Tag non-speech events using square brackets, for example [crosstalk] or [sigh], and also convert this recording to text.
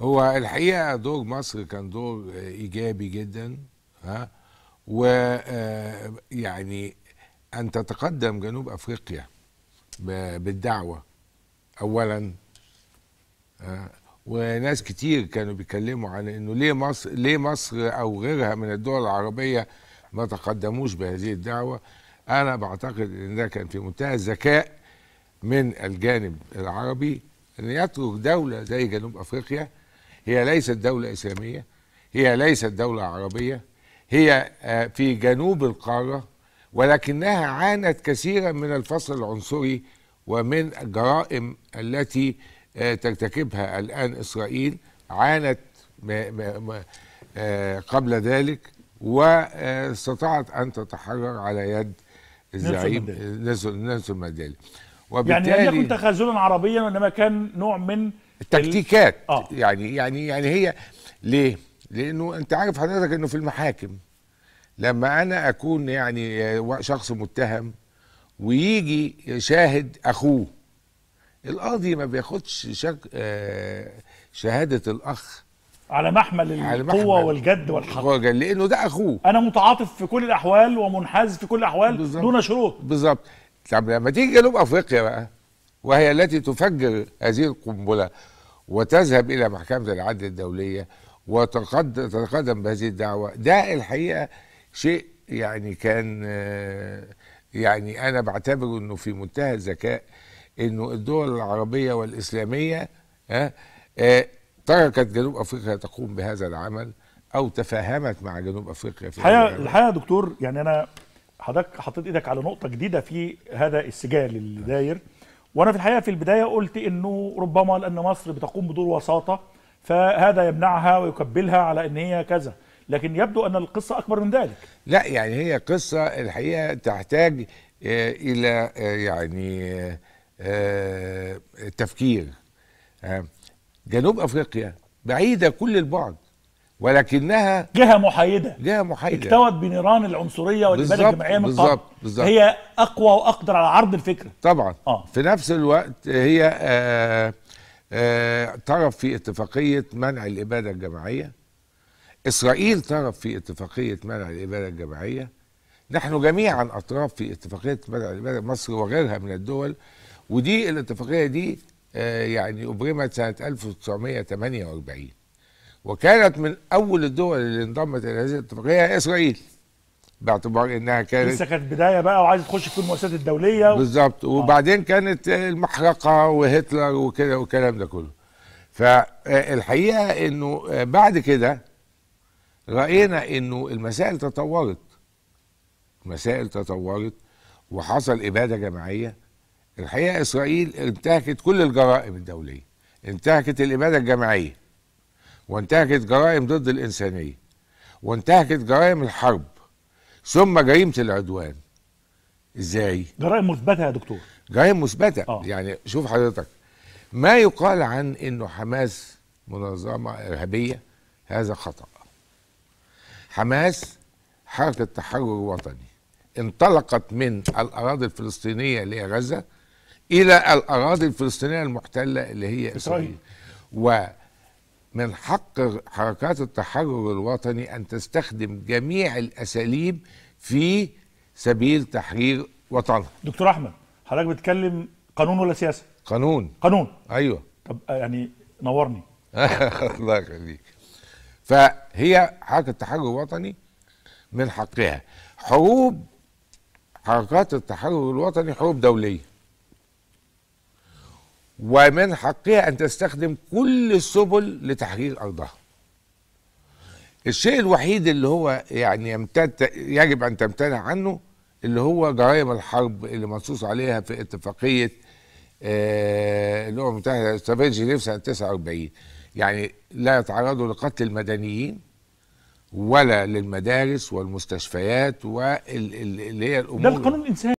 هو الحقيقه دور مصر كان دور ايجابي جدا ها ويعني آه، ان تتقدم جنوب افريقيا بالدعوه اولا وناس كتير كانوا بيتكلموا عن انه ليه مصر ليه مصر او غيرها من الدول العربيه ما تقدموش بهذه الدعوه انا بعتقد ان ده كان في منتهى الذكاء من الجانب العربي ان يترك دوله زي جنوب افريقيا هي ليست دولة إسلامية هي ليست دولة عربية هي آه، في جنوب القارة ولكنها عانت كثيرا من الفصل العنصري ومن الجرائم التي آه، ترتكبها الآن إسرائيل عانت آه، قبل ذلك واستطاعت أن تتحرر على يد الزعيم نيلسون مانديلا يعني وبالتالي يعني لم يكن تخاذلا عربيا وانما كان نوع من التكتيكات آه. يعني يعني يعني هي ليه؟ لانه انت عارف حضرتك انه في المحاكم لما انا اكون يعني شخص متهم ويجي شاهد اخوه القاضي ما بياخدش شك... آه شهاده الاخ على محمل القوه والجد والحق لانه ده اخوه انا متعاطف في كل الاحوال ومنحاز في كل الاحوال بالزبط. دون شروط بالظبط طب لما تيجي جنوب افريقيا بقى وهي التي تفجر هذه القنبله وتذهب إلى محكمة العدل الدولية وتتقدم بهذه الدعوة ده الحقيقة شيء يعني كان آه، يعني أنا بعتبره أنه في منتهى الذكاء أنه الدول العربية والإسلامية آه، آه، تركت جنوب أفريقيا تقوم بهذا العمل أو تفاهمت مع جنوب أفريقيا في الحقيقة الحقيقة دكتور يعني أنا حضرتك حطيت ايدك على نقطة جديدة في هذا السجال اللي داير وانا في الحقيقه في البدايه قلت انه ربما لان مصر بتقوم بدور وساطه فهذا يمنعها ويكبلها على ان هي كذا لكن يبدو ان القصه اكبر من ذلك لا يعني هي قصه الحقيقه تحتاج آه، الى آه، يعني آه، تفكير جنوب افريقيا بعيده كل البعد ولكنها جهه محايده جهه محايده اكتوت بنيران العنصريه والاباده الجماعيه من بالظبط بالظبط هي اقوى واقدر على عرض الفكره طبعا آه. في نفس الوقت هي آآ آه، آآ آه، طرف في اتفاقيه منع الاباده الجماعيه اسرائيل طرف في اتفاقيه منع الاباده الجماعيه نحن جميعا اطراف في اتفاقيه منع الاباده مصر وغيرها من الدول ودي الاتفاقيه دي آه، يعني ابرمت سنه 1948 وكانت من أول الدول اللي انضمت إلى هذه الاتفاقية إسرائيل باعتبار انها كانت لسه كانت بدايه بقى وعايزه تخش في المؤسسات الدوليه و... بالظبط آه. وبعدين كانت المحرقه وهتلر وكده والكلام ده كله فالحقيقه انه بعد كده راينا انه المسائل تطورت المسائل تطورت وحصل اباده جماعيه الحقيقه اسرائيل انتهكت كل الجرائم الدوليه انتهكت الاباده الجماعيه وانتهكت جرائم ضد الإنسانية وانتهكت جرائم الحرب ثم جريمة العدوان ازاي؟ جرائم مثبتة يا دكتور جرائم مثبتة آه. يعني شوف حضرتك ما يقال عن انه حماس منظمة ارهابية هذا خطأ حماس حركة تحرر وطني انطلقت من الأراضي الفلسطينية اللي هي غزة إلى الأراضي الفلسطينية المحتلة اللي هي إسرائيل, إسرائيل. من حق حركات التحرر الوطني أن تستخدم جميع الأساليب في سبيل تحرير وطنها دكتور أحمد حضرتك بتتكلم قانون ولا سياسة؟ قانون قانون أيوه طب آه، يعني نورني [laughs] الله يخليك فهي حركة التحرر الوطني من حقها حروب حركات التحرر الوطني حروب دولية ومن حقها أن تستخدم كل السبل لتحرير أرضها الشيء الوحيد اللي هو يعني يمتد يجب أن تمتنع عنه اللي هو جرائم الحرب اللي منصوص عليها في اتفاقية الأمم المتحدة استفاد جنيف سنة 49 يعني لا يتعرضوا لقتل المدنيين ولا للمدارس والمستشفيات واللي هي الأمور ده القانون الإنساني